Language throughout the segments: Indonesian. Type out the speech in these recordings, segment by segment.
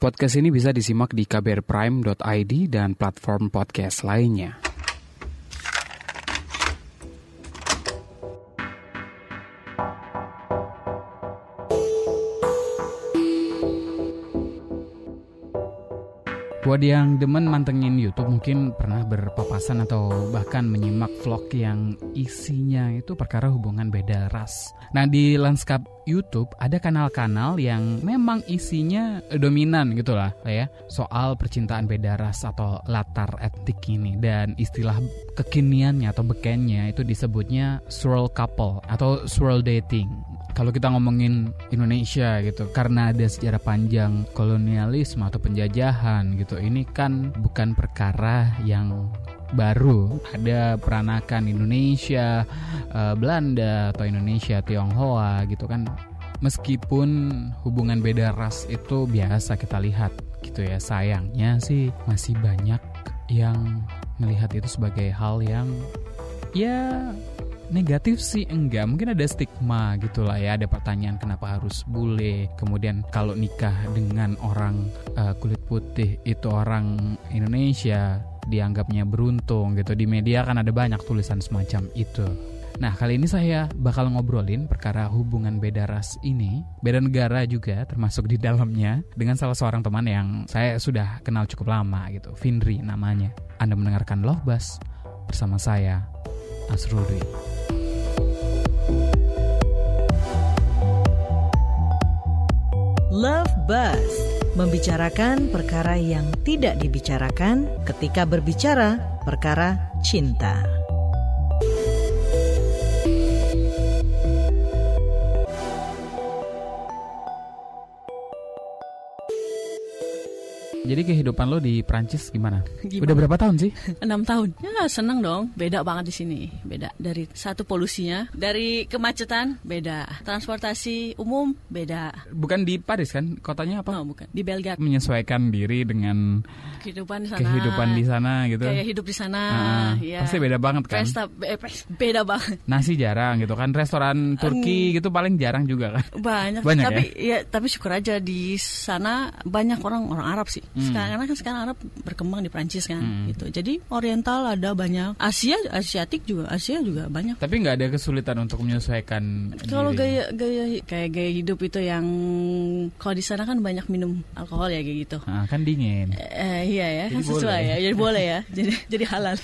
Podcast ini bisa disimak di kbrprime.id dan platform podcast lainnya. Buat yang demen mantengin YouTube mungkin pernah berpapasan atau bahkan menyimak vlog yang isinya itu perkara hubungan beda ras. Nah, di lanskap YouTube ada kanal-kanal yang memang isinya eh, dominan gitu lah ya, soal percintaan beda ras atau latar etik ini dan istilah kekiniannya atau bekennya itu disebutnya swirl couple atau swirl dating kalau kita ngomongin Indonesia gitu karena ada sejarah panjang kolonialisme atau penjajahan gitu ini kan bukan perkara yang baru ada peranakan Indonesia uh, Belanda atau Indonesia Tionghoa gitu kan meskipun hubungan beda ras itu biasa kita lihat gitu ya sayangnya sih masih banyak yang melihat itu sebagai hal yang ya negatif sih enggak mungkin ada stigma gitulah ya ada pertanyaan kenapa harus bule kemudian kalau nikah dengan orang uh, kulit putih itu orang Indonesia dianggapnya beruntung gitu di media kan ada banyak tulisan semacam itu Nah, kali ini saya bakal ngobrolin perkara hubungan beda ras ini, beda negara juga termasuk di dalamnya dengan salah seorang teman yang saya sudah kenal cukup lama gitu, Vindri namanya. Anda mendengarkan Lohbas bersama saya, Asrul Dwi. Love Buzz membicarakan perkara yang tidak dibicarakan ketika berbicara perkara cinta. Jadi kehidupan lo di Prancis gimana? gimana? Udah berapa tahun sih? Enam tahun. Ya seneng dong. Beda banget di sini. Beda dari satu polusinya, dari kemacetan beda, transportasi umum beda. Bukan di Paris kan? Kotanya apa? No, oh, bukan. Di Belgia. Menyesuaikan diri dengan kehidupan di sana. Kehidupan di sana gitu. Kayak hidup di sana. Nah, ya. Pasti beda banget kan? Pesta, eh, beda banget. Nasi jarang gitu kan? Restoran Turki um, gitu paling jarang juga kan? Banyak. Banyak tapi ya? ya tapi syukur aja di sana banyak orang orang Arab sih. Sekarang hmm. karena kan sekarang Arab berkembang di Prancis kan hmm. gitu. Jadi Oriental ada banyak, Asia Asiatik juga, Asia juga banyak. Tapi nggak ada kesulitan untuk menyesuaikan. Kalau gaya gaya kayak gaya hidup itu yang kalau di sana kan banyak minum alkohol ya kayak gitu. ah, kan dingin. eh iya ya, kan sesuai boleh. ya. Jadi boleh ya. Jadi jadi halal.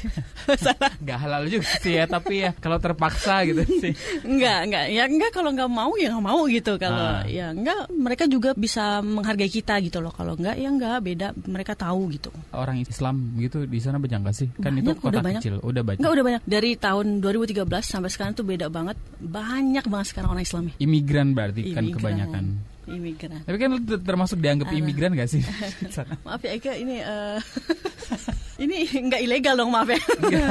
nggak halal juga sih ya, tapi ya kalau terpaksa gitu sih. nggak nggak Ya nggak kalau nggak mau ya nggak mau gitu. Kalau ah. ya nggak mereka juga bisa menghargai kita gitu loh. Kalau nggak ya nggak beda ada mereka tahu gitu. Orang Islam gitu di sana banyak gak sih? Kan banyak, itu kota udah banyak. kecil, udah banyak. Enggak udah banyak. Dari tahun 2013 sampai sekarang tuh beda banget. Banyak banget sekarang orang Islam. Ya. Imigran berarti kan, Imigran. kan kebanyakan imigran. Tapi kan termasuk dianggap imigran gak sih? Maaf ya Eka, ini uh, Ini nggak ilegal dong maaf ya. Iya.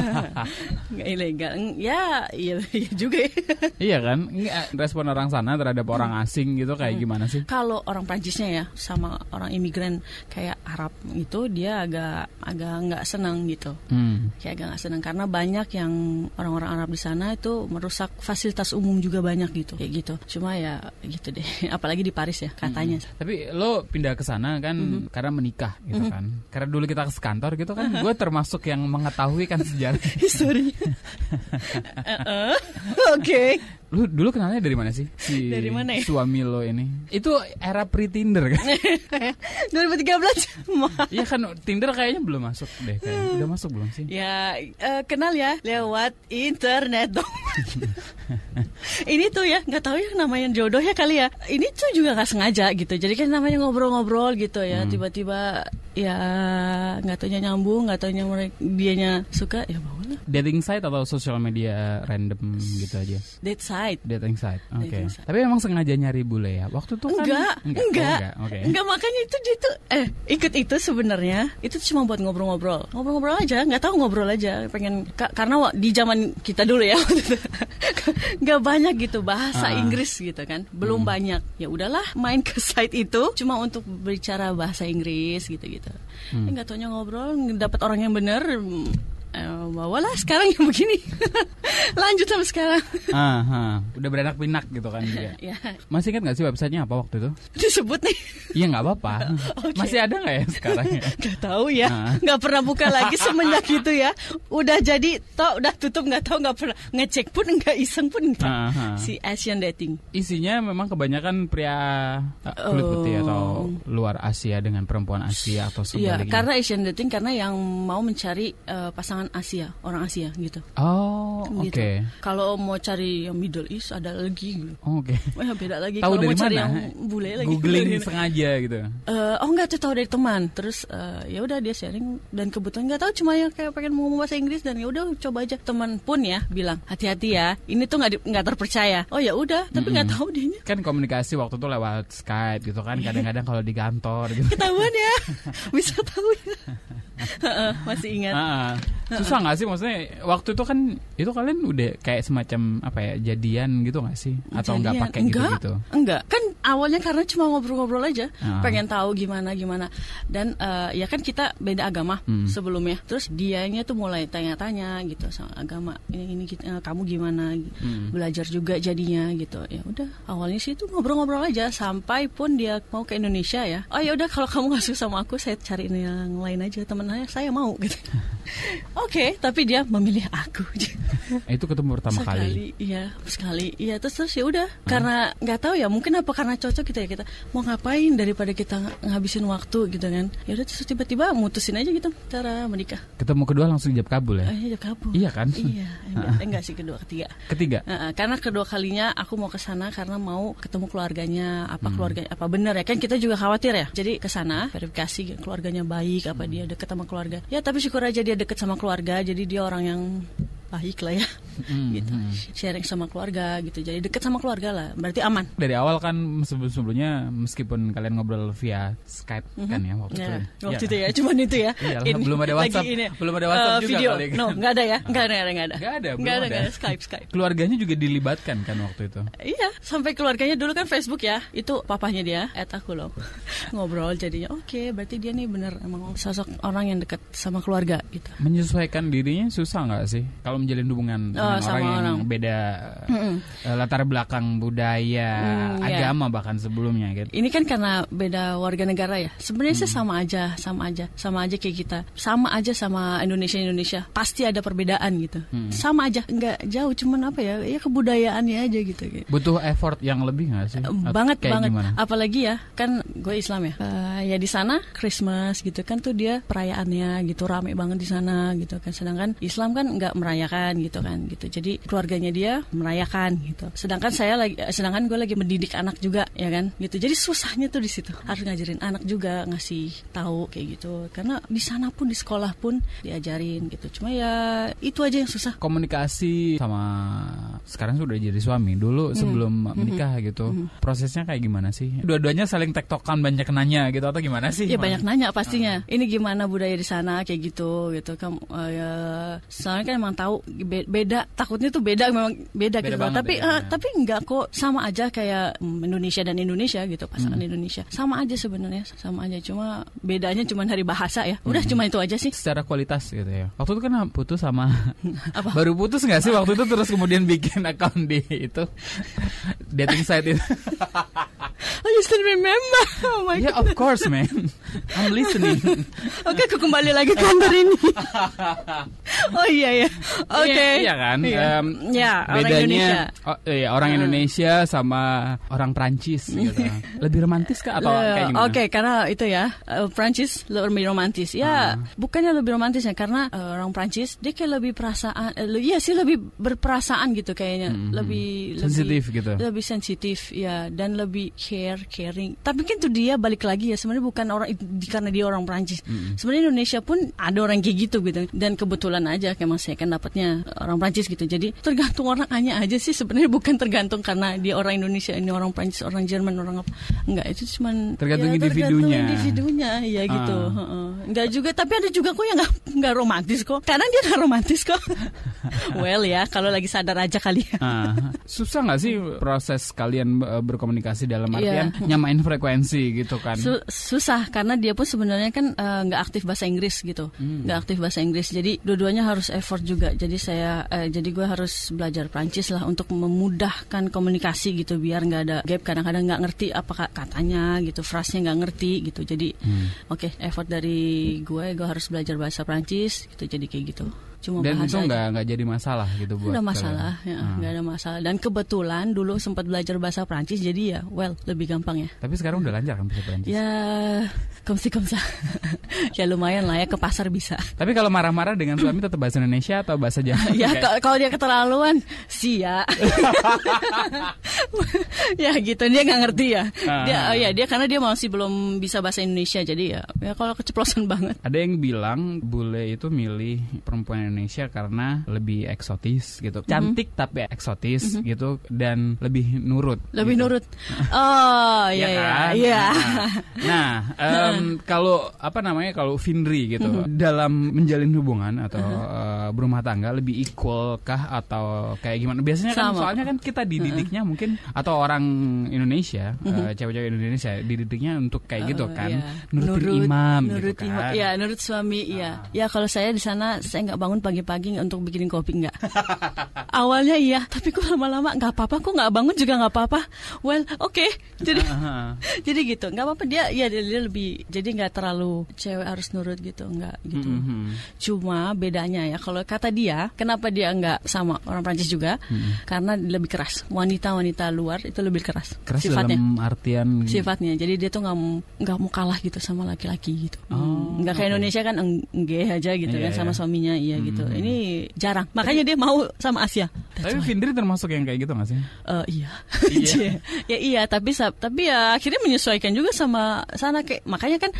Nggak ilegal. Ya, iya, iya juga ya. iya kan? Eh, respon orang sana terhadap orang hmm. asing gitu kayak hmm. gimana sih? Kalau orang Prancisnya ya sama orang imigran kayak Arab itu dia agak agak nggak senang gitu. Hmm. Kayak agak nggak senang karena banyak yang orang-orang Arab di sana itu merusak fasilitas umum juga banyak gitu. Kayak gitu. Cuma ya gitu deh. Apalagi di Paris ya katanya. Hmm. Tapi lo pindah ke sana kan hmm. karena menikah gitu hmm. kan. Karena dulu kita ke kantor gitu kan gue termasuk yang mengetahui kan sejarah. History. Oke. Lu dulu kenalnya dari mana sih? Si dari mana ya? Suami lo ini. Itu era pre Tinder kan? 2013. Iya kan Tinder kayaknya belum masuk deh kayaknya. Hmm. Udah masuk belum sih? Ya uh, kenal ya lewat internet dong. ini tuh ya nggak tahu ya namanya jodoh ya kali ya. Ini tuh juga nggak sengaja gitu. Jadi kan namanya ngobrol-ngobrol gitu ya. Hmm. Tiba-tiba hmm. ya nggak tanya nyambung, nggak tanya mereka dianya suka ya bawalah. Dating site atau sosial media random gitu aja. Date site site. Dating site. Oke. Okay. Tapi emang sengaja nyari bule ya. Waktu itu kan enggak enggak enggak. Oh, enggak. Okay. enggak makanya itu dia tuh eh ikut itu sebenarnya itu cuma buat ngobrol-ngobrol. Ngobrol-ngobrol aja, nggak tahu ngobrol aja. Pengen karena di zaman kita dulu ya nggak banyak gitu bahasa uh. Inggris gitu kan. Belum hmm. banyak. Ya udahlah main ke site itu cuma untuk bicara bahasa Inggris gitu-gitu. Hmm. Enggak Enggak hmm. taunya ngobrol, dapat orang yang bener bawalah sekarang yang begini lanjut sama sekarang Aha, udah beranak pinak gitu kan juga ya. masih kan nggak sih websitenya apa waktu itu disebut nih iya nggak apa-apa okay. masih ada nggak ya sekarang ya? nggak tahu ya nah. nggak pernah buka lagi semenjak itu ya udah jadi toh udah tutup nggak tahu nggak pernah ngecek pun nggak iseng pun enggak si Asian dating isinya memang kebanyakan pria kulit putih eh, oh. Gitu ya, atau luar Asia dengan perempuan Asia atau iya, sebaliknya ya, karena Asian dating karena yang mau mencari uh, pasangan makanan Asia, orang Asia gitu. Oh, gitu. oke. Kalau mau cari yang Middle East ada lagi gitu. Oh, oke. Okay. Wah, beda lagi. kalau mau mau cari yang bule lagi. Googling gitu. sengaja gitu. Uh, oh enggak tuh tahu dari teman. Terus uh, ya udah dia sharing dan kebetulan nggak tahu cuma yang kayak pengen ngomong bahasa Inggris dan ya udah coba aja teman pun ya bilang hati-hati ya. Ini tuh nggak nggak terpercaya. Oh ya udah, tapi nggak mm -hmm. tahu dianya. Kan komunikasi waktu itu lewat Skype gitu kan kadang-kadang kalau di kantor gitu. Ketahuan ya. Bisa tahu ya masih ingat uh, susah nggak sih maksudnya waktu itu kan itu kalian udah kayak semacam apa ya jadian gitu nggak sih atau nggak pakai gitu gitu enggak kan awalnya karena cuma ngobrol-ngobrol aja uh. pengen tahu gimana gimana dan uh, ya kan kita beda agama hmm. sebelumnya terus dianya tuh mulai tanya-tanya gitu sama agama ini ini kita, eh, kamu gimana hmm. belajar juga jadinya gitu ya udah awalnya sih itu ngobrol-ngobrol aja sampai pun dia mau ke Indonesia ya oh ya udah kalau kamu nggak suka sama aku saya cari yang lain aja teman sebenarnya saya mau gitu. Oke, okay, tapi dia memilih aku. itu ketemu pertama sekali, kali. Iya, sekali. Iya, terus terus ya udah hmm. karena nggak tahu ya, mungkin apa karena cocok kita gitu ya kita mau ngapain daripada kita ngabisin waktu gitu kan. Ya udah terus tiba-tiba mutusin aja gitu cara menikah. Ketemu kedua langsung dijawab kabul ya? Eh, iya, kabul. Iya kan? Iya, iya. enggak, eh, enggak sih kedua ketiga. Ketiga. karena kedua kalinya aku mau ke sana karena mau ketemu keluarganya, apa hmm. keluarganya apa benar ya kan kita juga khawatir ya. Jadi ke sana verifikasi keluarganya baik apa hmm. dia deket sama keluarga ya tapi syukur aja dia deket sama keluarga jadi dia orang yang baik lah ya mm, gitu sharing sama keluarga gitu jadi deket sama keluarga lah berarti aman dari awal kan sebelum sebelumnya meskipun kalian ngobrol via Skype mm -hmm. kan ya waktu yeah. itu ya. waktu iya. itu ya cuman itu ya Iyalah, ini, belum ada WhatsApp ini, belum ada WhatsApp uh, juga video. kali no nggak ada ya nggak ada nggak ada nggak ada nggak ada, ada. Skype Skype keluarganya juga dilibatkan kan waktu itu iya sampai keluarganya dulu kan Facebook ya itu papahnya dia at aku loh ngobrol jadinya oke okay, berarti dia nih bener emang sosok orang yang dekat sama keluarga gitu menyesuaikan dirinya susah nggak sih kalau menjalin hubungan oh, dengan sama orang, orang yang beda mm uh, latar belakang budaya, mm, iya. agama bahkan sebelumnya gitu. Ini kan karena beda warga negara ya. Sebenarnya mm. sih sama aja, sama aja, sama aja kayak kita. Sama aja sama Indonesia Indonesia. Pasti ada perbedaan gitu. Mm. Sama aja, nggak jauh cuman apa ya? Ya kebudayaannya aja gitu. gitu. Butuh effort yang lebih nggak sih? Eh, banget kayak banget. Gimana? Apalagi ya, kan gue Islam ya. Uh, ya di sana Christmas gitu kan tuh dia perayaannya gitu rame banget di sana gitu kan. Sedangkan Islam kan nggak merayakan merayakan gitu kan gitu jadi keluarganya dia merayakan gitu sedangkan saya lagi eh, sedangkan gue lagi mendidik anak juga ya kan gitu jadi susahnya tuh di situ harus ngajarin anak juga ngasih tahu kayak gitu karena di sana pun di sekolah pun diajarin gitu cuma ya itu aja yang susah komunikasi sama sekarang sudah jadi suami dulu hmm. sebelum menikah hmm. hmm. gitu hmm. prosesnya kayak gimana sih dua-duanya saling tektokan banyak nanya gitu atau gimana sih ya banyak nanya pastinya hmm. ini gimana budaya di sana kayak gitu gitu kamu uh, ya, soalnya kan emang tahu tahu beda takutnya tuh beda memang beda, beda gitu banget, tapi beda, ya, uh, eh, ya. tapi enggak kok sama aja kayak mm, Indonesia dan Indonesia gitu pasangan hmm. Indonesia sama aja sebenarnya sama aja cuma bedanya cuma dari bahasa ya udah hmm. cuma itu aja sih secara kualitas gitu ya waktu itu kan putus sama Apa? baru putus nggak sih waktu itu terus kemudian bikin account di itu dating site itu I just remember oh my yeah, God. of course man I'm listening. Oke, okay, aku kembali lagi ke kantor ini. oh iya ya. Oke. Okay. Iya, iya, kan? Iya. Um, ya, orang Indonesia. Oh, iya, orang hmm. Indonesia sama orang Prancis gitu. Lebih romantis kah atau eh, Oke, okay, karena itu ya, uh, eh, Prancis lebih romantis. Ya, uh. bukannya lebih romantis ya karena uh, orang Prancis dia kayak lebih perasaan uh, iya sih lebih berperasaan gitu kayaknya. Mm hmm. hmm, hmm. Lebih sensitif gitu. Lebih sensitif ya dan lebih care, caring. Tapi kan tuh dia balik lagi ya sebenarnya bukan orang di, karena dia orang Prancis, Mm-hmm. Sebenarnya Indonesia pun ada orang kayak gitu gitu dan kebetulan aja kayak mas saya kan dapatnya orang Prancis gitu. Jadi tergantung orang hanya aja sih sebenarnya bukan tergantung karena dia orang Indonesia ini orang Prancis, orang Jerman orang apa enggak itu cuma tergantung ya, individunya. Tergantung individunya ya uh. gitu. Uh. Enggak juga tapi ada juga kok yang enggak enggak romantis kok. karena dia enggak romantis kok. well ya kalau lagi sadar aja kali ya. Uh. Susah nggak sih proses kalian e, berkomunikasi dalam iya. artian yeah. nyamain frekuensi gitu kan? Su susah karena karena dia pun sebenarnya kan eh, nggak uh, aktif bahasa Inggris gitu hmm. nggak hmm. aktif bahasa Inggris jadi dua-duanya harus effort juga jadi saya uh, jadi gue harus belajar Prancis lah untuk memudahkan komunikasi gitu biar nggak ada gap kadang-kadang nggak ngerti apa katanya gitu frasnya nggak ngerti gitu jadi hmm. oke okay, effort dari gue ya, gue harus belajar bahasa Prancis gitu jadi kayak gitu cuma dan itu nggak nggak jadi masalah gitu buat nggak masalah ya ah. nggak hmm. ada masalah dan kebetulan dulu sempat belajar bahasa Prancis jadi ya well lebih gampang ya tapi sekarang udah lancar kan bahasa Prancis ya komsi komsa ya lumayan lah ya ke pasar bisa tapi kalau marah-marah dengan suami tetap bahasa Indonesia atau bahasa Jawa ya kalau dia keterlaluan sia ya gitu dia nggak ngerti ya. Dia ah. oh ya dia karena dia masih belum bisa bahasa Indonesia jadi ya ya kalau keceplosan banget. Ada yang bilang bule itu milih perempuan Indonesia karena lebih eksotis gitu. Mhm. Cantik mm -hmm. tapi eksotis mm -hmm. gitu dan lebih nurut. Lebih gitu. nurut. Oh iya iya. iya kan? Iya. Nah, um, kalau apa namanya kalau Finri gitu mm -hmm. dalam menjalin hubungan atau mm -hmm. uh, berumah tangga lebih equal kah atau kayak gimana? Biasanya kan soalnya kan kita dididiknya mhm. mm -hmm. mungkin Hmm. atau orang Indonesia cewek hmm. eh, cewek-cewek Indonesia dididiknya untuk kayak oh, gitu kan iya. nurutin nurut, imam gitu nurut gitu kan ya nurut suami iya. ah. ya ya kalau saya di sana saya nggak bangun pagi-pagi untuk bikinin kopi nggak awalnya iya tapi kok lama-lama nggak apa-apa kok nggak bangun juga nggak apa-apa well oke okay. jadi ah, ah, ah. jadi gitu nggak apa-apa dia ya dia, dia lebih jadi nggak terlalu cewek harus nurut gitu nggak gitu mm -hmm. cuma bedanya ya kalau kata dia kenapa dia nggak sama orang Prancis juga mm -hmm. karena lebih keras wanita wanita kita luar itu lebih keras. Keras sifatnya. dalam artian sifatnya. Jadi dia tuh nggak nggak mau kalah gitu sama laki-laki gitu. Oh, hmm. nggak kayak Indonesia kan engge aja gitu yeah, kan iya. sama suaminya iya gitu. hmm. gitu. Ini jarang. Makanya dia mau sama Asia. That's tapi Vindri termasuk yang kayak gitu nggak sih? Uh, iya. Iya. iya. ya iya. Tapi tapi ya akhirnya menyesuaikan juga sama sana kayak makanya kan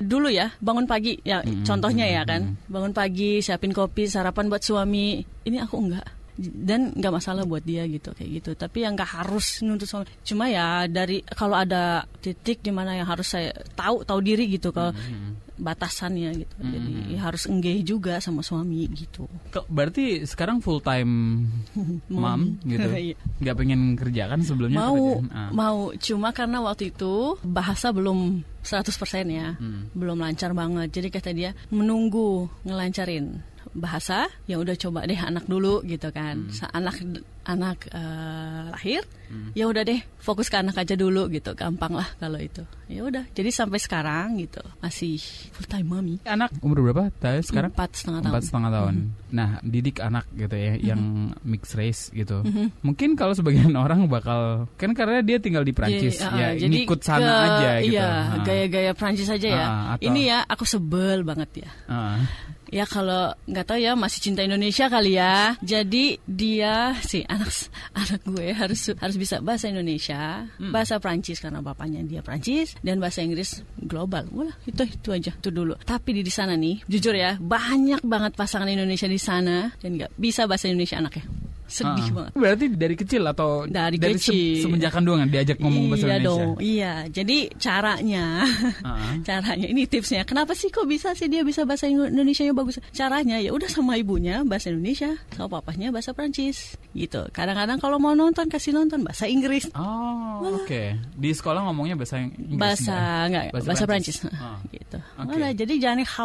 dulu ya bangun pagi ya hmm. contohnya hmm, ya kan hmm, bangun pagi siapin kopi sarapan buat suami ini aku enggak dan nggak masalah buat dia gitu kayak gitu tapi yang nggak harus nuntut suami cuma ya dari kalau ada titik dimana yang harus saya tahu tahu diri gitu kalau hmm. batasannya gitu hmm. jadi ya harus engage juga sama suami gitu berarti sekarang full time mom gitu iya. nggak pengen kerja kan sebelumnya mau ah. mau cuma karena waktu itu bahasa belum 100% ya hmm. belum lancar banget jadi kata dia menunggu ngelancarin bahasa ya udah coba deh anak dulu gitu kan hmm. anak anak uh, lahir hmm. ya udah deh fokus ke anak aja dulu gitu gampang lah kalau itu ya udah jadi sampai sekarang gitu masih full time mami anak umur berapa tahu sekarang empat setengah tahun empat setengah tahun hmm. nah didik anak gitu ya hmm. yang mixed race gitu hmm. mungkin kalau sebagian orang bakal kan karena dia tinggal di iya, Prancis jadi, iya, ya, iya. uh, jadi ikut sana ke, aja gitu iya, ah. gaya-gaya Prancis aja ya uh, atau, ini ya aku sebel banget ya uh ya kalau nggak tahu ya masih cinta Indonesia kali ya jadi dia si anak anak gue harus harus bisa bahasa Indonesia hmm. bahasa Prancis karena bapaknya dia Prancis dan bahasa Inggris global Wah, itu itu aja itu dulu tapi di, di sana nih jujur ya banyak banget pasangan Indonesia di sana dan nggak bisa bahasa Indonesia anaknya sedih uh, banget. Berarti dari kecil atau dari, dari kecil. Se semenjak kandungan diajak ngomong iya bahasa Indonesia. Dong, iya, jadi caranya, uh. caranya ini tipsnya. Kenapa sih kok bisa sih dia bisa bahasa Indonesia yang bagus? Caranya ya udah sama ibunya bahasa Indonesia, sama papahnya bahasa Prancis gitu. Kadang-kadang kalau mau nonton kasih nonton bahasa Inggris. Oh, oke. Okay. Di sekolah ngomongnya bahasa Inggris. Bahasa enggak, ya? bahasa, bahasa Prancis. Prancis. Uh. Ah. Gitu. Okay. Malah, jadi jangan khawatir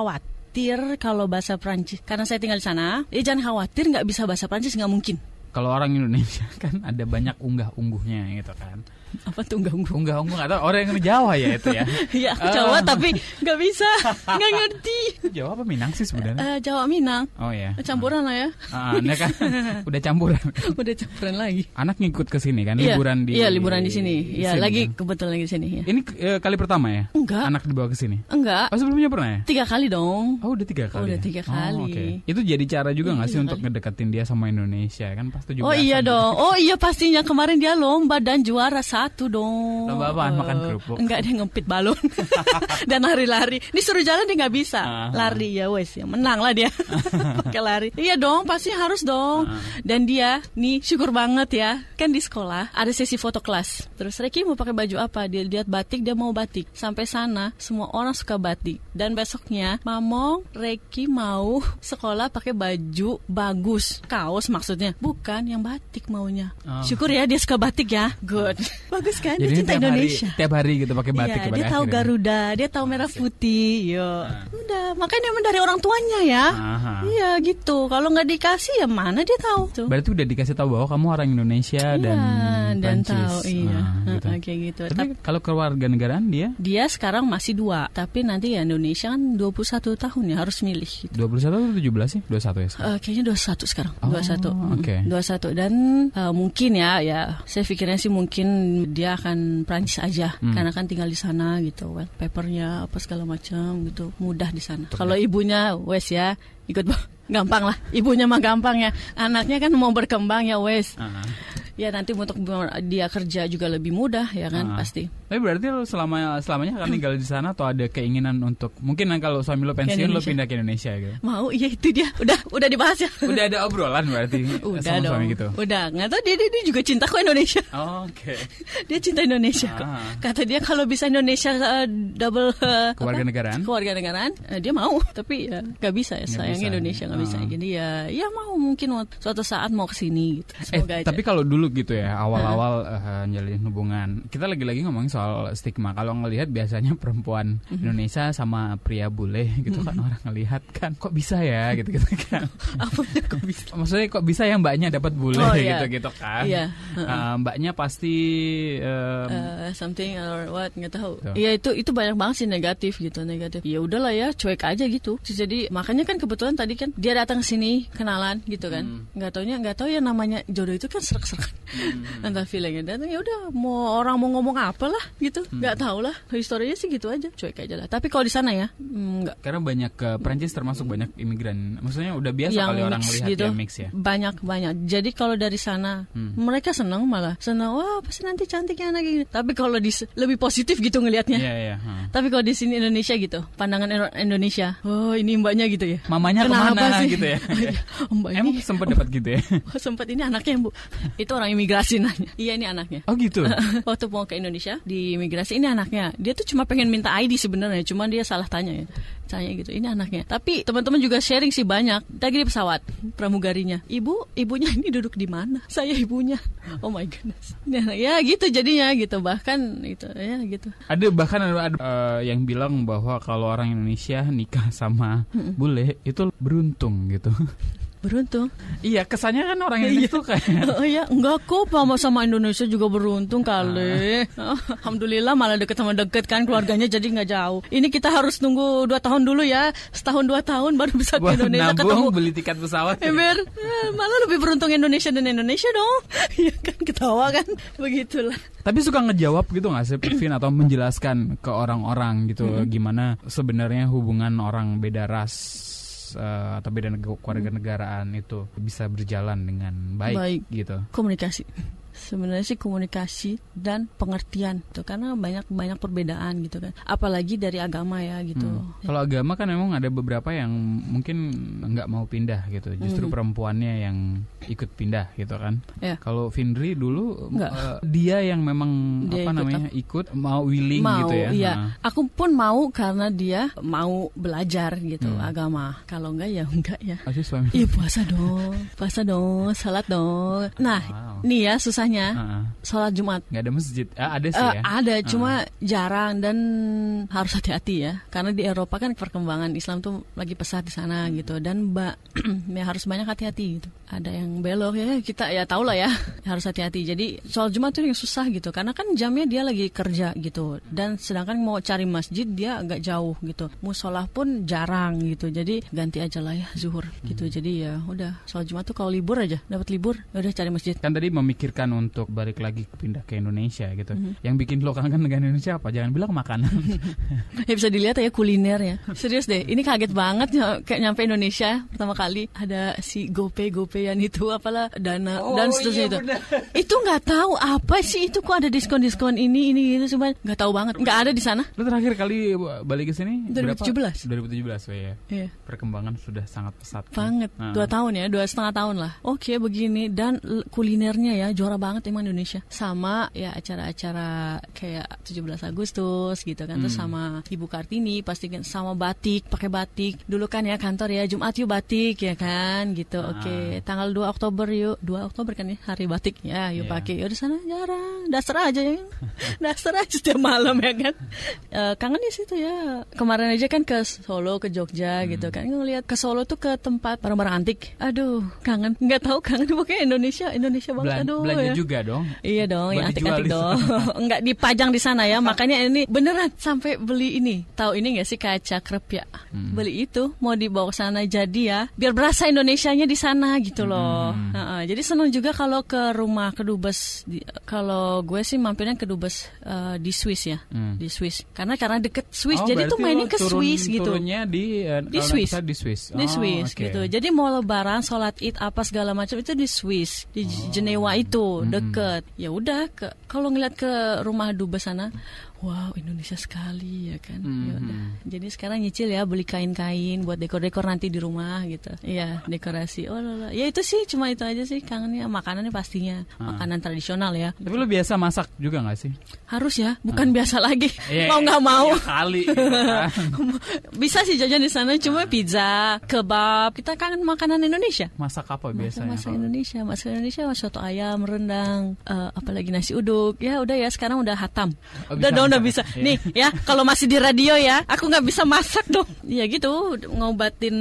khawatir kalau bahasa Prancis karena saya tinggal di sana. Ya jangan khawatir nggak bisa bahasa Prancis nggak mungkin kalau orang Indonesia kan ada banyak unggah ungguhnya gitu kan apa tuh unggah ungguh unggah ungguh atau orang yang Jawa ya itu ya Iya aku Jawa uh. tapi nggak bisa nggak ngerti Jawa apa Minang sih sebenarnya uh, Jawa Minang oh ya campuran uh. lah ya uh, kan udah campuran udah campuran lagi anak ngikut ke sini kan iya. liburan di iya yeah, liburan di sini ya lagi kan? kebetulan lagi di sini ya. ini uh, kali pertama ya enggak anak dibawa ke sini enggak oh, sebelumnya pernah ya tiga kali dong oh udah tiga kali ya? oh, udah tiga kali oh, okay. itu jadi cara juga nggak sih iya. untuk ngedekatin dia sama Indonesia kan pasti juga oh iya dong oh iya pastinya kemarin dia lomba dan juara satu dong. Lomba ada Makan kerupuk. Enggak dia ngempit balon dan lari-lari. Ini suruh jalan dia nggak bisa. Uh-huh. Lari ya wes ya menang lah dia pakai lari. Iya dong pasti harus dong. Uh-huh. Dan dia nih syukur banget ya kan di sekolah ada sesi foto kelas. Terus Reki mau pakai baju apa? Dia lihat batik dia mau batik. Sampai sana semua orang suka batik dan besoknya Mamong Reki mau sekolah pakai baju bagus kaos maksudnya bukan yang batik maunya. Oh. Syukur ya dia suka batik ya. Good. Bagus kan? Jadi dia cinta tiap Indonesia. Hari, tiap hari gitu pakai batik. ya, dia akhirnya. Garuda, dia tahu merah iya. putih. Yo. Nah. Udah, makanya memang dari orang tuanya ya. Iya gitu. Kalau nggak dikasih ya mana dia tahu. Tuh. Berarti udah dikasih tahu bahwa kamu orang Indonesia ya, dan dan tahu iya. Nah, gitu. Kayak gitu. Tapi, Tapi kalau keluarga negaraan dia? Dia sekarang masih dua, tapi nanti ya Indonesia kan 21 tahun ya harus milih. Gitu. 21 atau 17 sih? 21 ya sekarang? Uh, kayaknya 21 sekarang. Oh, 21. Oke. Okay. 21 dan uh, mungkin ya ya saya pikirnya sih mungkin dia akan Prancis aja hmm. karena kan tinggal di sana gitu well, papernya apa segala macam gitu mudah di sana kalau ibunya wes ya ikut gampang lah ibunya mah gampang ya anaknya kan mau berkembang ya wes uh -huh Ya nanti untuk dia kerja juga lebih mudah ya kan nah. pasti. Tapi berarti lo selama selamanya akan tinggal di sana atau ada keinginan untuk mungkin kalau suami lo pensiun lo pindah ke Indonesia gitu? Mau, iya itu dia. Udah udah dibahas ya. Udah ada obrolan berarti udah sama dong. suami gitu. Udah nggak tau dia, dia dia juga cinta kok Indonesia. Oh, Oke. Okay. dia cinta Indonesia ah. kok. Kata dia kalau bisa Indonesia uh, double uh, eh, Keluarga negaraan uh, eh, dia mau tapi ya gak bisa ya sayang Indonesia nggak ah. bisa. Jadi ya ya mau mungkin suatu saat mau kesini gitu. Semoga eh, aja. Tapi kalau dulu gitu ya awal-awal uh, eh, jalin hubungan. Kita lagi-lagi ngomongin soal stigma. Kalau ngelihat biasanya perempuan Indonesia sama pria bule gitu kan orang ngelihat kan kok bisa ya gitu gitu kan. kok bisa? Maksudnya kok bisa ya mbaknya dapat bule oh, gitu yeah. gitu kan? Yeah. Iya. Uh, mbaknya pasti um, uh, something or what nggak tahu. Gitu. Iya itu itu banyak banget sih negatif gitu negatif. Ya udahlah ya cuek aja gitu. Jadi makanya kan kebetulan tadi kan dia datang sini kenalan gitu kan. Nggak hmm. taunya nggak tahu ya namanya jodoh itu kan serak-serak hmm. entah feelingnya dan ya udah mau orang mau ngomong apa lah gitu hmm. nggak hmm. tahu lah historinya sih gitu aja cuek aja lah tapi kalau di sana ya mm, nggak karena banyak ke eh, Perancis termasuk banyak imigran maksudnya udah biasa yang kali orang melihat gitu, yang mix ya banyak banyak jadi kalau dari sana hmm. mereka senang malah senang wah pasti nanti cantiknya anak ini tapi kalau di lebih positif gitu ngelihatnya yeah, yeah, huh. tapi kalau di sini Indonesia gitu pandangan Indonesia oh ini mbaknya gitu ya mamanya Kenapa kemana sih? gitu ya iya, oh, emang sempat dapat gitu ya oh, sempat ini anaknya bu itu orang orang imigrasi nanya. Iya ini anaknya. Oh gitu. Waktu mau ke Indonesia di imigrasi ini anaknya. Dia tuh cuma pengen minta ID sebenarnya, cuma dia salah tanya ya. Tanya gitu, ini anaknya. Tapi teman-teman juga sharing sih banyak. Tadi di pesawat pramugarinya. Ibu, ibunya ini duduk di mana? Saya ibunya. Oh my goodness. Ya gitu jadinya gitu bahkan itu ya gitu. Ada bahkan ada, ada uh, yang bilang bahwa kalau orang Indonesia nikah sama bule itu beruntung gitu. beruntung. Iya, kesannya kan orang Indonesia itu kayak. Oh iya, enggak kok sama sama Indonesia juga beruntung kali. Ah. Oh, alhamdulillah malah deket sama deket kan keluarganya jadi nggak jauh. Ini kita harus nunggu dua tahun dulu ya, setahun dua tahun baru bisa ke Indonesia nabung, ketemu. beli tiket pesawat. Ya. Eh, malah lebih beruntung Indonesia dan Indonesia dong. Iya kan ketawa kan, begitulah. Tapi suka ngejawab gitu nggak sih, Vin atau menjelaskan ke orang-orang gitu hmm. gimana sebenarnya hubungan orang beda ras uh, atau beda keluarga hmm. negaraan itu bisa berjalan dengan baik, baik. gitu komunikasi sebenarnya sih komunikasi dan pengertian tuh gitu. karena banyak banyak perbedaan gitu kan apalagi dari agama ya gitu hmm. kalau agama kan memang ada beberapa yang mungkin nggak mau pindah gitu justru hmm. perempuannya yang ikut pindah gitu kan ya. kalau Finri dulu Uh, dia yang memang dia apa ikut, ah. namanya ikut mau willing mau, gitu ya iya. Nah. aku pun mau karena dia mau belajar gitu hmm. agama kalau nggak ya enggak ya iya puasa dong puasa dong salat dong nah wow. nih ya susah rumahnya uh-uh. sholat Jumat. Nggak ada masjid, uh, ada sih uh, Ada, uh-uh. cuma jarang dan harus hati-hati ya, karena di Eropa kan perkembangan Islam tuh lagi pesat di sana hmm. gitu dan mbak ya harus banyak hati-hati gitu ada yang belok ya kita ya tau lah ya harus hati-hati jadi soal Jumat itu yang susah gitu karena kan jamnya dia lagi kerja gitu dan sedangkan mau cari masjid dia agak jauh gitu musolah pun jarang gitu jadi ganti aja lah ya zuhur gitu hmm. jadi ya udah soal Jumat tuh kalau libur aja dapat libur ya udah cari masjid kan tadi memikirkan untuk balik lagi pindah ke Indonesia gitu hmm. yang bikin lo kangen dengan Indonesia apa jangan bilang makanan ya bisa dilihat ya kuliner ya serius deh ini kaget banget ya, kayak nyampe Indonesia pertama kali ada si gope gope pemakaian itu apalah dana oh, dan seterusnya iya, itu. Bener. Itu nggak tahu apa sih itu kok ada diskon-diskon ini ini itu cuma nggak tahu banget. Nggak ada di sana. Lu terakhir kali balik ke sini 2017. Berapa? 2017 ya. Iya. Perkembangan sudah sangat pesat. Banget. Nah. Dua tahun ya, dua setengah tahun lah. Oke, begini dan kulinernya ya juara banget emang Indonesia. Sama ya acara-acara kayak 17 Agustus gitu kan. Hmm. Terus sama Ibu Kartini pasti kan. sama batik, pakai batik. Dulu kan ya kantor ya Jumat yuk batik ya kan gitu. Nah. Oke. Okay tanggal 2 Oktober yuk 2 Oktober kan ya hari batik ya yuk yeah. pakai yuk di sana jarang dasar aja ya dasar aja setiap malam ya kan e, kangen di situ ya kemarin aja kan ke Solo ke Jogja hmm. gitu kan ngelihat ke Solo tuh ke tempat barang-barang antik aduh kangen nggak tahu kangen pokoknya Indonesia Indonesia banget Belan, aduh belanja ya. juga dong iya dong ya antik-antik dong nggak dipajang di sana ya makanya ini beneran sampai beli ini tahu ini nggak sih kaca krep ya hmm. beli itu mau dibawa ke sana jadi ya biar berasa Indonesia nya di sana gitu gitu loh. Uh, uh, jadi senang juga kalau ke rumah kedubes. kalau gue sih mampirnya kedubes uh, eh, di Swiss ya, hmm. di Swiss. Karena karena deket Swiss, oh, jadi tuh mainnya ke turun, Swiss gitu. Turunnya di uh, di Swiss, di oh, Swiss, di Swiss okay. gitu. Jadi mau Lebaran, sholat Id apa segala macam itu di Swiss, di oh. Jenewa itu hmm. deket. Ya udah, kalau ngeliat ke rumah dubes sana wow Indonesia sekali ya kan mm -hmm. jadi sekarang nyicil ya beli kain-kain buat dekor-dekor nanti di rumah gitu Iya dekorasi oh lala. ya itu sih cuma itu aja sih kangennya makanannya pastinya makanan ah. makanan tradisional ya tapi lu biasa masak juga nggak sih harus ya bukan hmm. biasa lagi yeah, mau nggak iya, mau ya kali gitu kan. bisa sih jajan di sana cuma hmm. pizza kebab kita kangen makanan Indonesia masak apa biasanya masak, masak Indonesia masak Indonesia soto ayam rendang uh, apalagi nasi uduk ya udah ya sekarang udah hatam oh, udah udah bisa. Iya. Nih ya, kalau masih di radio ya, aku nggak bisa masak dong. Ya gitu, ngobatin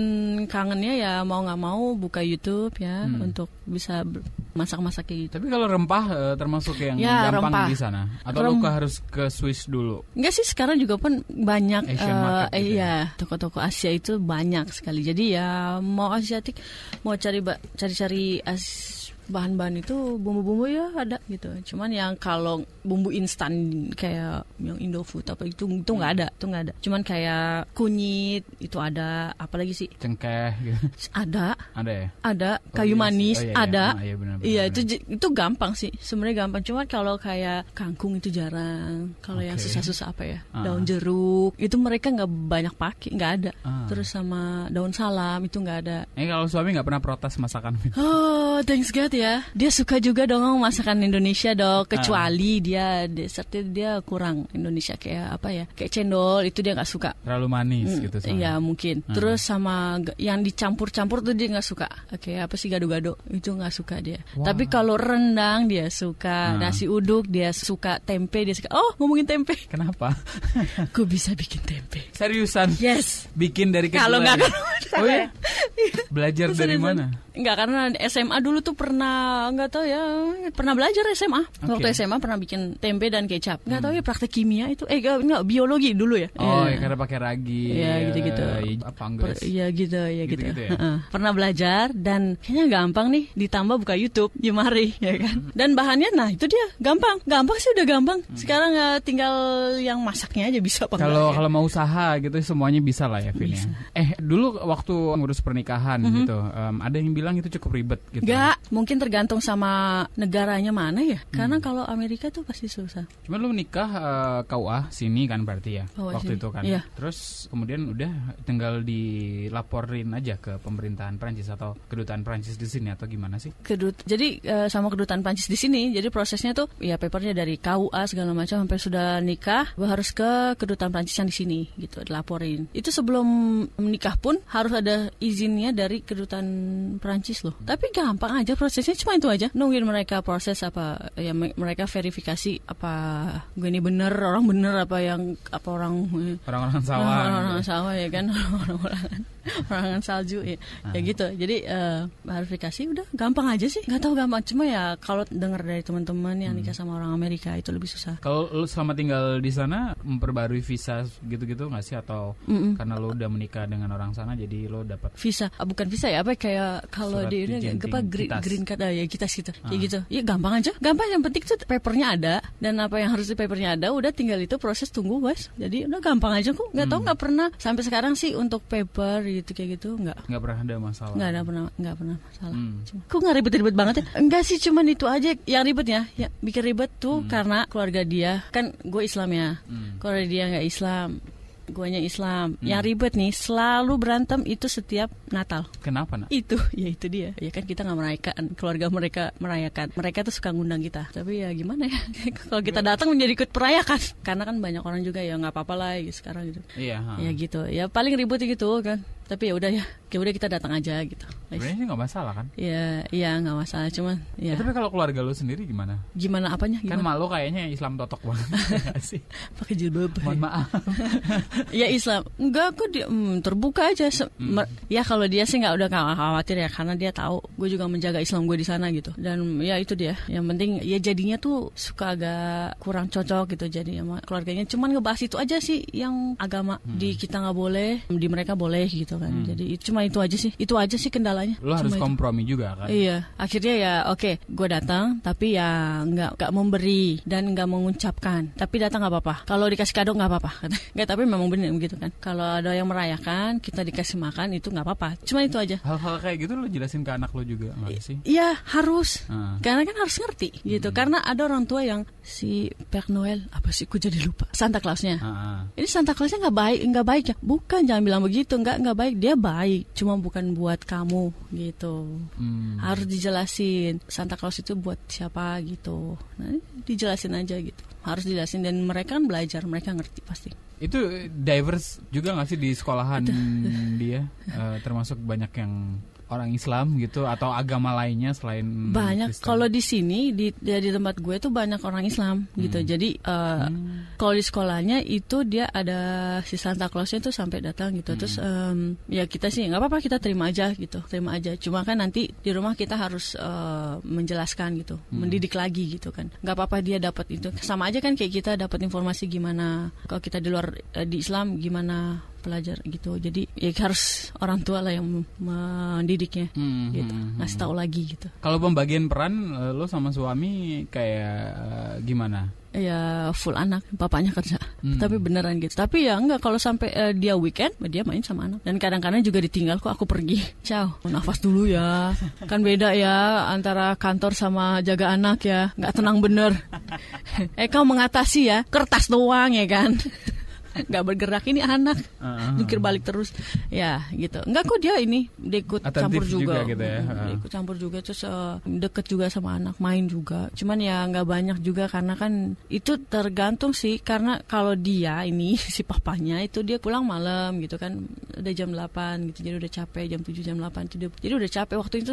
kangennya ya mau nggak mau buka YouTube ya hmm. untuk bisa masak-masak kayak gitu. Tapi kalau rempah eh, termasuk yang ya, gampang di sana atau Rem... luka harus ke Swiss dulu? Enggak sih, sekarang juga pun banyak uh, gitu ya? iya, ya. toko-toko Asia itu banyak sekali. Jadi ya mau Asiatik, mau cari cari-cari Asia bahan-bahan itu bumbu-bumbu ya ada gitu cuman yang kalau bumbu instan kayak yang Indofood apa itu itu nggak hmm. ada itu nggak ada cuman kayak kunyit itu ada apalagi sih cengkeh gitu ada ada ya ada oh, kayu iya manis oh, iya, iya. ada iya, iya, benar, benar, iya benar. itu itu gampang sih sebenarnya gampang cuman kalau kayak kangkung itu jarang kalau okay. yang susah-susah apa ya uh. daun jeruk itu mereka nggak banyak pakai nggak ada uh. terus sama daun salam itu nggak ada eh kalau suami nggak pernah protes masakan oh thanks God ya ya. Dia suka juga dong masakan Indonesia dong. Ah. Kecuali uh. dia dessertnya dia kurang Indonesia kayak apa ya? Kayak cendol itu dia nggak suka. Terlalu manis mm, gitu. Iya mungkin. Uh. Terus sama yang dicampur-campur tuh dia nggak suka. Oke apa sih gado-gado itu nggak suka dia. Wow. Tapi kalau rendang dia suka. Uh. Nasi uduk dia suka. Tempe dia suka. Oh ngomongin tempe. Kenapa? Gue bisa bikin tempe. Seriusan? Yes. Bikin dari kalau nggak kan. Oh ya? Belajar dari mana? Nggak karena SMA dulu tuh pernah nggak tahu ya pernah belajar SMA okay. waktu SMA pernah bikin tempe dan kecap nggak hmm. tahu ya praktek kimia itu eh nggak biologi dulu ya oh ya, ya karena pakai ragi iya, ya, ya iya, gitu iya, gitu apa enggak ya gitu ya gitu, gitu. gitu ya? pernah belajar dan kayaknya gampang nih ditambah buka YouTube di ya kan hmm. dan bahannya nah itu dia gampang gampang sih udah gampang hmm. sekarang nggak eh, tinggal yang masaknya aja bisa kalau ya? kalau mau usaha gitu semuanya bisa lah ya Vin ya? eh dulu waktu ngurus pernikahan hmm gitu um, ada yang bilang itu cukup ribet gitu nggak mungkin mungkin tergantung sama negaranya mana ya. Karena hmm. kalau Amerika tuh pasti susah. Cuma lu menikah uh, eh, KUA sini kan berarti ya. Oh, waktu sini. itu kan. Yeah. Terus kemudian udah tinggal dilaporin aja ke pemerintahan Prancis atau kedutaan Prancis di sini atau gimana sih? Kedut. Jadi uh, sama kedutaan Prancis di sini. Jadi prosesnya tuh ya papernya dari KUA segala macam sampai sudah nikah, gue harus ke kedutaan Prancis yang di sini gitu dilaporin. Itu sebelum menikah pun harus ada izinnya dari kedutaan Prancis loh. Tapi gampang aja prosesnya biasanya cuma itu aja nungguin mereka proses apa ya mereka verifikasi apa gue ini bener orang bener apa yang apa orang orang-orang sawah orang-orang gitu ya. sawah ya kan orang-orang perangan salju iya. ya. Uh. Ya gitu. Jadi uh, eh, verifikasi udah gampang aja sih. nggak tahu gampang cuma ya kalau dengar dari teman-teman yang hmm. nikah sama orang Amerika itu lebih susah. Kalau lu selama tinggal di sana memperbarui visa gitu-gitu nggak sih atau mm -mm. karena lu udah menikah dengan orang sana jadi lu dapat visa ah, bukan visa ya apa kayak kalau di ini ya, apa green, green card ah, ya kita gitu. Uh. Ya gitu. Ya gampang aja. Gampang yang penting tuh papernya ada dan apa yang harus di papernya ada udah tinggal itu proses tunggu guys. Jadi udah gampang aja kok. Gak hmm. tahu nggak pernah sampai sekarang sih untuk paper gitu kayak gitu nggak nggak pernah ada masalah nggak ada pernah nggak pernah masalah hmm. kok nggak ribet-ribet banget ya enggak sih cuman itu aja yang ribet ya, yang bikin ribet tuh hmm. karena keluarga dia kan gue Islam ya hmm. keluarga dia nggak Islam guanya Islam. Hmm. Yang ribet nih selalu berantem itu setiap Natal. Kenapa nak? Itu ya itu dia. Ya kan kita nggak merayakan keluarga mereka merayakan. Mereka tuh suka ngundang kita. Tapi ya gimana ya kalau kita iya. datang menjadi ikut perayakan. Karena kan banyak orang juga ya nggak apa-apa lah ya sekarang gitu. Iya. Ha. Ya gitu. Ya paling ribut gitu kan tapi ya udah ya ya udah kita datang aja gitu sebenarnya nggak masalah kan Iya, iya nggak masalah cuman ya. ya tapi kalau keluarga lo sendiri gimana gimana apanya kan gimana? kan malu kayaknya Islam totok banget ya sih pakai jilbab mohon maaf ya Islam enggak kok dia, mm, terbuka aja Se hmm. ya kalau dia sih nggak udah nggak khawatir ya karena dia tahu gue juga menjaga Islam gue di sana gitu dan ya itu dia yang penting ya jadinya tuh suka agak kurang cocok gitu jadi sama keluarganya cuman ngebahas itu aja sih yang agama mm. di kita nggak boleh di mereka boleh gitu kan. Hmm. Jadi cuma itu aja sih. Itu aja sih kendalanya. Lo harus cuma kompromi itu. juga kan. Iya. Akhirnya ya oke, okay, gue datang tapi ya nggak nggak memberi dan nggak mengucapkan. Tapi datang nggak apa-apa. Kalau dikasih kado nggak apa-apa. Nggak tapi memang benar begitu kan. Kalau ada yang merayakan, kita dikasih makan itu nggak apa-apa. Cuma itu aja. Hal-hal kayak gitu lo jelasin ke anak lo juga nggak sih? Iya harus. Hmm. Karena kan harus ngerti gitu. Hmm. Karena ada orang tua yang si Père Noel apa sih? Ku jadi lupa. Santa Clausnya. Hmm. Ini Santa Clausnya nggak baik nggak baik ya? Bukan jangan bilang begitu. Nggak nggak baik baik dia baik cuma bukan buat kamu gitu hmm. harus dijelasin Santa Claus itu buat siapa gitu nah dijelasin aja gitu harus dijelasin dan mereka kan belajar mereka ngerti pasti itu eh, diverse juga nggak sih di sekolahan dia uh, termasuk banyak yang orang Islam gitu atau agama lainnya selain banyak kalau di sini di ya, di tempat gue tuh banyak orang Islam gitu. hmm. gitu jadi uh, hmm. kalau di sekolahnya itu dia ada si Santa Clausnya tuh sampai datang gitu hmm. terus um, ya kita sih nggak apa-apa kita terima aja gitu terima aja cuma kan nanti di rumah kita harus uh, menjelaskan gitu hmm. mendidik lagi gitu kan nggak apa-apa dia dapat itu sama aja kan kayak kita dapat informasi gimana kalau kita di luar eh, di Islam gimana pelajar gitu jadi ya harus orang tua lah yang mendidiknya hmm, hmm, gitu hmm, ngasih hmm. tahu lagi gitu kalau pembagian peran eh, lo sama suami kayak eh, gimana ya full anak papanya kerja hmm. tapi beneran gitu tapi ya enggak kalau sampai uh, dia weekend ya dia main sama anak dan kadang-kadang juga ditinggal kok aku pergi ciao nafas dulu ya kan beda ya antara kantor sama jaga anak ya nggak tenang bener eh kau mengatasi ya kertas doang ya kan nggak bergerak ini anak mikir balik terus ya gitu nggak kok dia ini dia ikut campur juga, juga gitu ya. dia ikut campur juga terus uh, deket juga sama anak main juga cuman ya nggak banyak juga karena kan itu tergantung sih karena kalau dia ini si papanya itu dia pulang malam gitu kan udah jam 8 gitu jadi udah capek jam 7 jam 8 itu jadi udah capek waktu itu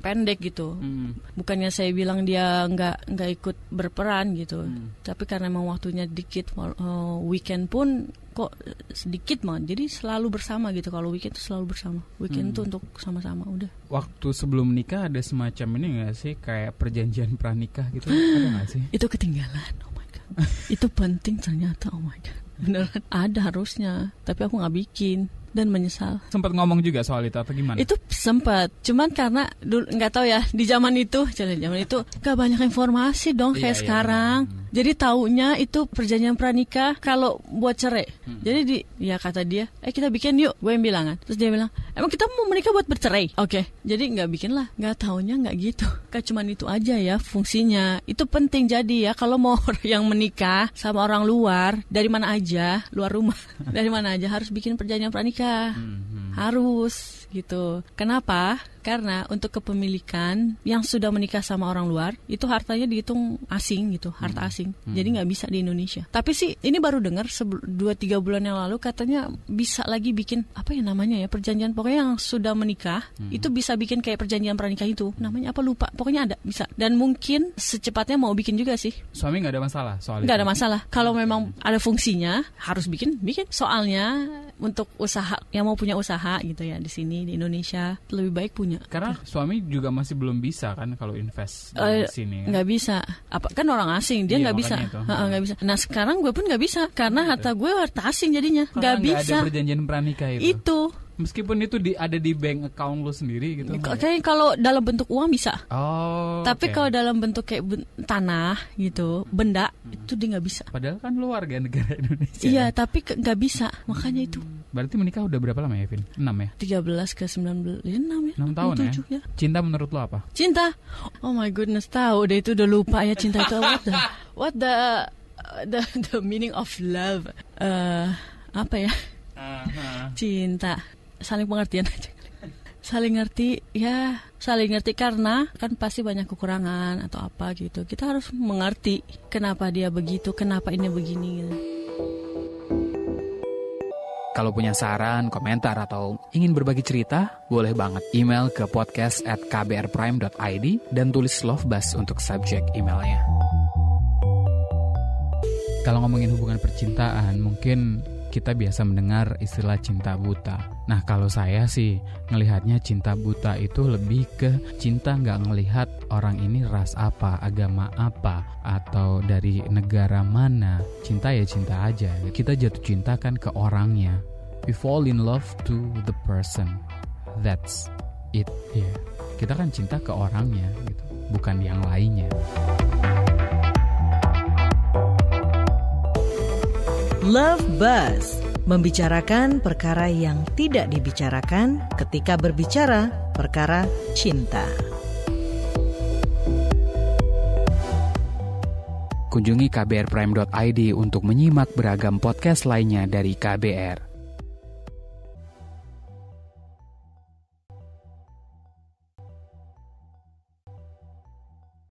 pendek gitu hmm. bukannya saya bilang dia nggak nggak ikut berperan gitu hmm. tapi karena emang waktunya dikit eh, weekend pun kok sedikit banget jadi selalu bersama gitu kalau weekend tuh selalu bersama weekend hmm. tuh untuk sama-sama udah waktu sebelum nikah ada semacam ini gak sih kayak perjanjian pranikah gitu ada gak sih itu ketinggalan oh my god itu penting ternyata oh my god beneran ada harusnya tapi aku nggak bikin dan menyesal. Sempat ngomong juga soal itu atau gimana? Itu sempat, cuman karena dulu nggak tahu ya di zaman itu, jalan zaman itu gak banyak informasi dong kayak iya, iya. sekarang. Iya. Jadi taunya itu perjanjian pranikah kalau buat cerai. Hmm. Jadi di ya kata dia, eh kita bikin yuk. Gue yang bilang kan. Terus dia bilang, emang kita mau menikah buat bercerai. Oke. Okay. Jadi nggak bikin lah. Nggak taunya nggak gitu. Kayak cuman itu aja ya fungsinya. Itu penting jadi ya kalau mau yang menikah sama orang luar dari mana aja, luar rumah, dari mana aja harus bikin perjanjian pranikah. hmm. hmm. Harus gitu. Kenapa? Karena untuk kepemilikan yang sudah menikah sama orang luar itu hartanya dihitung asing gitu, harta hmm. asing. Hmm. Jadi nggak bisa di Indonesia. Tapi sih ini baru dengar 2 tiga bulan yang lalu katanya bisa lagi bikin apa ya namanya ya perjanjian pokoknya yang sudah menikah hmm. itu bisa bikin kayak perjanjian pernikahan itu. Namanya apa lupa. Pokoknya ada bisa. Dan mungkin secepatnya mau bikin juga sih. Suami nggak ada masalah soalnya. Nggak ada masalah. Kalau hmm. memang ada fungsinya harus bikin bikin. Soalnya untuk usaha yang mau punya usaha gitu ya di sini di Indonesia lebih baik punya. Karena suami juga masih belum bisa kan kalau invest di eh, sini. Kan? Nggak kan? bisa. Apa kan orang asing dia iya, nggak iya, bisa. Nggak bisa. Nah sekarang gue pun nggak bisa karena iya, harta gue harta asing jadinya. Nggak bisa. ada perjanjian pernikah itu. Itu Meskipun itu di, ada di bank account lo sendiri gitu. Kayaknya kalau dalam bentuk uang bisa. Oh. Tapi okay. kalau dalam bentuk kayak ben, tanah gitu, benda hmm. itu dia nggak bisa. Padahal kan lo warga negara Indonesia. Iya, tapi nggak bisa. Makanya itu. Berarti menikah udah berapa lama ya, Vin? 6 ya? belas ke 19, ya enam ya. Enam tahun 7, ya? ya. Cinta menurut lo apa? Cinta? Oh my goodness, tahu deh itu udah lupa ya cinta itu. What the, what the, the, the meaning of love? Uh, apa ya? Uh, -huh. Cinta saling pengertian aja saling ngerti ya saling ngerti karena kan pasti banyak kekurangan atau apa gitu kita harus mengerti kenapa dia begitu kenapa ini begini gitu. Kalau punya saran, komentar, atau ingin berbagi cerita, boleh banget email ke podcast at kbrprime.id dan tulis love bus untuk subjek emailnya. Kalau ngomongin hubungan percintaan, mungkin kita biasa mendengar istilah cinta buta. Nah, kalau saya sih ngelihatnya cinta buta itu lebih ke cinta nggak ngelihat orang ini ras apa, agama apa, atau dari negara mana. Cinta ya cinta aja. Kita jatuh cinta kan ke orangnya. We fall in love to the person. That's it. Yeah. Kita kan cinta ke orangnya gitu, bukan yang lainnya. Love Buzz membicarakan perkara yang tidak dibicarakan ketika berbicara perkara cinta. Kunjungi kbrprime.id untuk menyimak beragam podcast lainnya dari KBR.